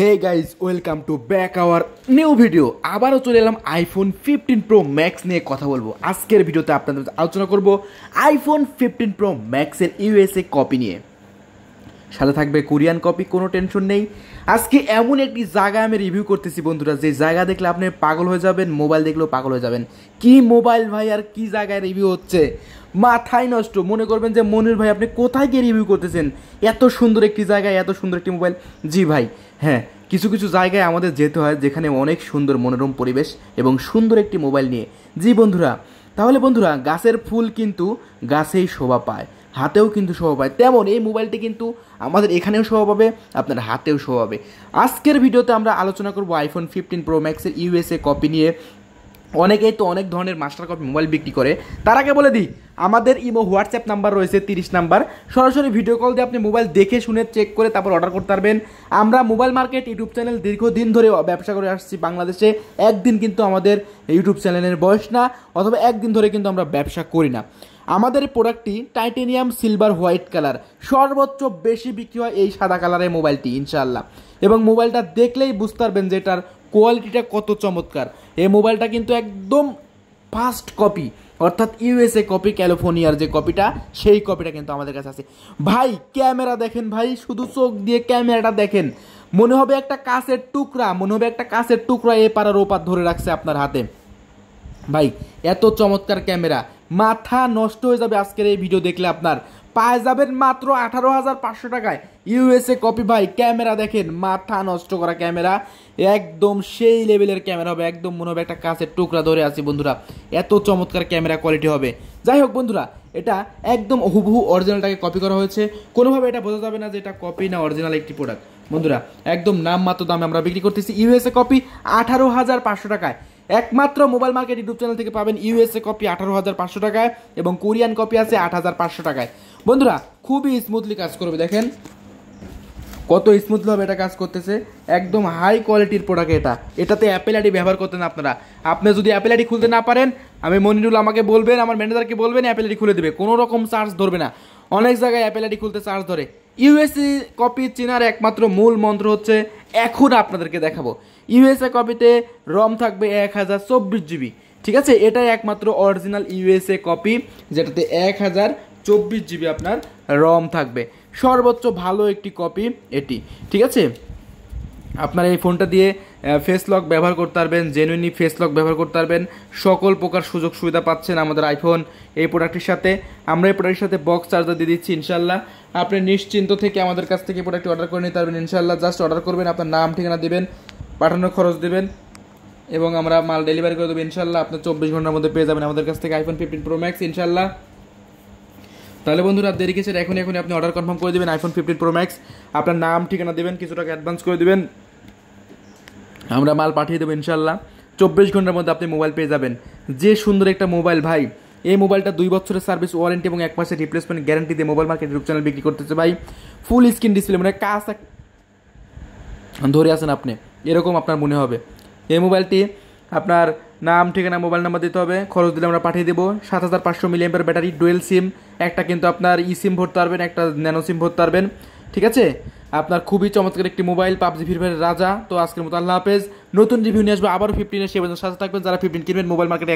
hey guys welcome to back our new video আবারও চলে এলাম আইফোন ফিফটিন প্রো ম্যাক্স নিয়ে কথা বলবো আজকের ভিডিওতে আপনাদের আলোচনা করব আইফোন ফিফটিন প্রো ম্যাক্সের ইউএসএ কপি নিয়ে সাথে থাকবে কোরিয়ান কপি কোনো টেনশন নেই আজকে এমন একটি জায়গা আমি রিভিউ করতেছি বন্ধুরা যে জায়গা দেখলে আপনি পাগল হয়ে যাবেন মোবাইল দেখলেও পাগল হয়ে যাবেন কি মোবাইল ভাই আর কি জায়গায় রিভিউ হচ্ছে মাথায় নষ্ট মনে করবেন যে মনির ভাই আপনি কোথায় গিয়ে রিভিউ করতেছেন এত সুন্দর একটি জায়গায় এত সুন্দর একটি মোবাইল জি ভাই হ্যাঁ কিছু কিছু জায়গায় আমাদের যেতে হয় যেখানে অনেক সুন্দর মনোরম পরিবেশ এবং সুন্দর একটি মোবাইল নিয়ে জি বন্ধুরা তাহলে বন্ধুরা গাছের ফুল কিন্তু গাছেই শোভা পায় হাতেও কিন্তু শোভা পায় তেমন এই মোবাইলটি কিন্তু আমাদের এখানেও শোভা পাবে আপনার হাতেও শোভা পাবে আজকের ভিডিওতে আমরা আলোচনা করব আইফোন ফিফটিন প্রো ম্যাক্সের ইউএসএ কপি নিয়ে অনেকেই তো অনেক ধরনের মাস্টার কপি মোবাইল বিক্রি করে তার আগে বলে দিই আমাদের ইমো হোয়াটসঅ্যাপ নাম্বার রয়েছে তিরিশ নাম্বার সরাসরি ভিডিও কল দিয়ে আপনি মোবাইল দেখে শুনে চেক করে তারপর অর্ডার করতে পারবেন আমরা মোবাইল মার্কেট ইউটিউব চ্যানেল দীর্ঘদিন ধরে ব্যবসা করে আসছি বাংলাদেশে একদিন কিন্তু আমাদের ইউটিউব চ্যানেলের বয়স না অথবা একদিন ধরে কিন্তু আমরা ব্যবসা করি না আমাদের প্রোডাক্টটি টাইটেনিয়াম সিলভার হোয়াইট কালার সর্বোচ্চ বেশি বিক্রি হয় এই সাদা কালারের মোবাইলটি ইনশাল্লাহ এবং মোবাইলটা দেখলেই বুঝতে পারবেন যে এটার কোয়ালিটিটা কত চমৎকার এই মোবাইলটা কিন্তু একদম ফার্স্ট কপি অর্থাৎ ইউএসএ কপি ক্যালিফোর্নিয়ার যে কপিটা সেই কপিটা কিন্তু আমাদের কাছে আছে ভাই ক্যামেরা দেখেন ভাই শুধু চোখ দিয়ে ক্যামেরাটা দেখেন মনে হবে একটা কাঁচের টুকরা মনে হবে একটা কাঁচের টুকরা এ পাড়ার ওপার ধরে রাখছে আপনার হাতে ভাই এত চমৎকার ক্যামেরা মাথা নষ্ট হয়ে যাবে আজকের এই ভিডিও দেখলে আপনার পায় যাবেন মাত্র আঠারো হাজার পাঁচশো টাকায় ইউএসএ কপি ভাই ক্যামেরা দেখেন মাথা নষ্ট করা ক্যামেরা একদম সেই লেভেলের ক্যামেরা হবে একদম মনে হবে একটা কাছের টুকরা ধরে আছি বন্ধুরা এত চমৎকার ক্যামেরা কোয়ালিটি হবে যাই হোক বন্ধুরা এটা একদম হুবহু অরিজিনালটাকে কপি করা হয়েছে কোনোভাবে এটা বোঝা যাবে না যে এটা কপি না অরিজিনাল একটি প্রোডাক্ট বন্ধুরা একদম নামমাত্র দামে আমরা বিক্রি করতেছি ইউএসএ কপি আঠারো হাজার পাঁচশো টাকায় একমাত্র মোবাইল মার্কেট ইউটিউব চ্যানেল থেকে পাবেন ইউএসএ কপি আঠারো হাজার পাঁচশো টাকায় এবং কোরিয়ান কপি আছে আট হাজার পাঁচশো টাকায় বন্ধুরা খুবই স্মুথলি কাজ করবে দেখেন কত স্মুথলিভাবে এটা কাজ করতেছে একদম হাই কোয়ালিটির প্রোডাক্ট এটা এটাতে অ্যাপেল আইডি ব্যবহার করতেন আপনারা আপনি যদি অ্যাপেল আইডি খুলতে না পারেন আমি মনিরুল আমাকে বলবেন আমার ম্যানেজারকে বলবেন অ্যাপেল আইডি খুলে দেবে কোনো রকম চার্জ ধরবে না অনেক জায়গায় অ্যাপেল আইডি খুলতে চার্জ ধরে ইউএসসি কপি চেনার একমাত্র মূল মন্ত্র হচ্ছে এখন আপনাদেরকে দেখাবো ইউএসএ কপিতে রম থাকবে এক হাজার চব্বিশ জিবি ঠিক আছে এটাই একমাত্র অরিজিনাল ইউএসএ কপি যেটাতে এক হাজার চব্বিশ জিবি আপনার রম থাকবে সর্বোচ্চ ভালো একটি কপি এটি ঠিক আছে আপনার এই ফোনটা দিয়ে ফেস লক ব্যবহার করতে পারবেন জেনুইনি ফেস লক ব্যবহার করতে পারবেন সকল প্রকার সুযোগ সুবিধা পাচ্ছেন আমাদের আইফোন এই প্রোডাক্টের সাথে আমরা এই প্রোডাক্টের সাথে বক্স চার্জার দিয়ে দিচ্ছি ইনশাল্লাহ আপনি নিশ্চিন্ত থেকে আমাদের কাছ থেকে প্রোডাক্টটি অর্ডার করে নিতে পারবেন ইনশাল্লাহ জাস্ট অর্ডার করবেন আপনার নাম ঠিকানা দেবেন পাঠানোর খরচ দেবেন এবং আমরা মাল ডেলিভারি করে দেবো ইনশাল্লাহ আপনার চব্বিশ ঘন্টার মধ্যে পেয়ে যাবেন আমাদের কাছ থেকে আইফোন ফিফটিন প্রো ম্যাক্স ইনশাল্লাহ তাহলে বন্ধুরা দেরি কিসের এখন এখন আপনি অর্ডার কনফার্ম করে দেবেন আইফোন ফিফটিন প্রো ম্যাক্স আপনার নাম ঠিকানা দেবেন কিছু টাকা অ্যাডভান্স করে দেবেন আমরা মাল পাঠিয়ে দেবো ইনশাল্লাহ চব্বিশ ঘন্টার মধ্যে আপনি মোবাইল পেয়ে যাবেন যে সুন্দর একটা মোবাইল ভাই এই মোবাইলটা দুই বছরের সার্ভিস ওয়ারেন্টি এবং এক মাসের রিপ্লেসমেন্ট গ্যারান্টি দিয়ে মোবাইল মার্কেট ইউটিউব চ্যানেল বিক্রি করতেছে ভাই ফুল স্ক্রিন ডিসপ্লে মানে কাজ ধরে আসেন আপনি এরকম আপনার মনে হবে এই মোবাইলটি আপনার নাম ঠিকানা মোবাইল নাম্বার দিতে হবে খরচ দিলে আমরা পাঠিয়ে দেবো সাত হাজার পাঁচশো মিলিয়ামের ব্যাটারি ডুয়েল সিম একটা কিন্তু আপনার ই সিম ভরতে পারবেন একটা ন্যানো সিম ভরতে পারবেন ঠিক আছে আপনার খুবই চমৎকার একটি মোবাইল পাবজি ফির রাজা তো আজকের মতো আল্লাহ হাফেজ নতুন রিভিউ নিয়ে আসবে আবার ফিফটিনের সে সাথে থাকবেন যারা ফিফটিন কিনবেন মোবাইল মার্কেটে